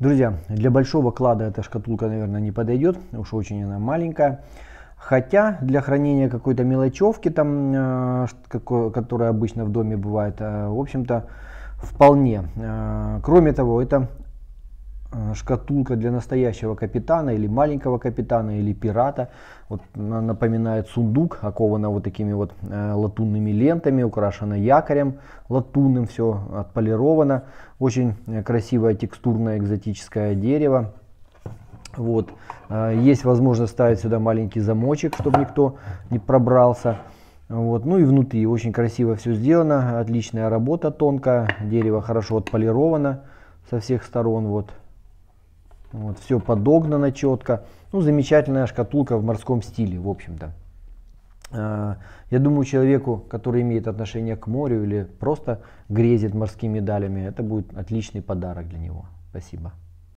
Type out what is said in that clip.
Друзья, для большого клада эта шкатулка, наверное, не подойдет, уж очень она маленькая. Хотя для хранения какой-то мелочевки, там, э, которая обычно в доме бывает, э, в общем-то, вполне. Э, кроме того, это Э, шкатулка для настоящего капитана или маленького капитана или пирата. Вот она напоминает сундук, окована вот такими вот э, латунными лентами, украшена якорем латунным, все отполировано. Очень э, красивое текстурное экзотическое дерево. Вот. есть возможность ставить сюда маленький замочек, чтобы никто не пробрался. Вот. Ну и внутри очень красиво все сделано, отличная работа тонкая, дерево хорошо отполировано со всех сторон. Вот вот, все подогнано четко. Ну, замечательная шкатулка в морском стиле, в общем-то. А, я думаю, человеку, который имеет отношение к морю или просто грезит морскими далями, это будет отличный подарок для него. Спасибо.